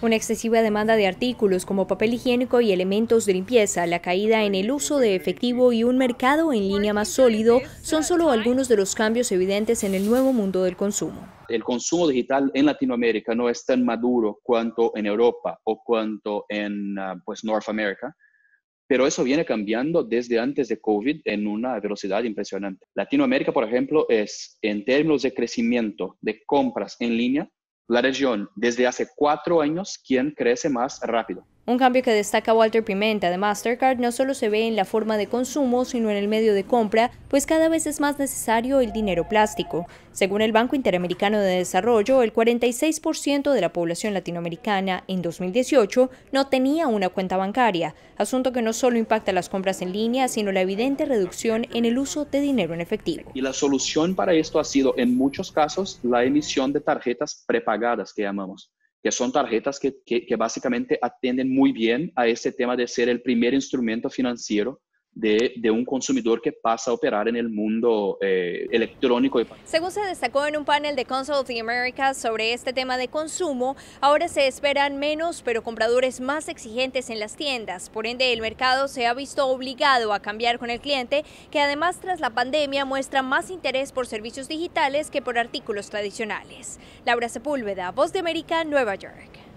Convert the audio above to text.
Una excesiva demanda de artículos como papel higiénico y elementos de limpieza, la caída en el uso de efectivo y un mercado en línea más sólido son solo algunos de los cambios evidentes en el nuevo mundo del consumo. El consumo digital en Latinoamérica no es tan maduro cuanto en Europa o cuanto en ah, pues, North Pero eso viene cambiando desde antes de COVID en una velocidad impresionante. Latinoamérica, por ejemplo, es en términos de crecimiento de compras en línea la región desde hace cuatro años quien crece más rápido. Un cambio que destaca Walter Pimenta de Mastercard no solo se ve en la forma de consumo, sino en el medio de compra, pues cada vez es más necesario el dinero plástico. Según el Banco Interamericano de Desarrollo, el 46% de la población latinoamericana en 2018 no tenía una cuenta bancaria, asunto que no solo impacta las compras en línea, sino la evidente reducción en el uso de dinero en efectivo. Y la solución para esto ha sido, en muchos casos, la emisión de tarjetas prepagadas que llamamos que son tarjetas que, básicamente atienden muy bien a ese tema de ser el primer instrumento financiero de, un consumidor que pasa a operar en el mundo eh, electrónico. Según se destacó en un panel de Consulting of the Americas sobre este tema de consumo, ahora se esperan menos, pero compradores más exigentes en las tiendas. Por ende, el mercado se ha visto obligado a cambiar con el cliente, que además tras la pandemia muestra más interés por servicios digitales que por artículos tradicionales. Laura Sepúlveda, Voz de América, Nueva York.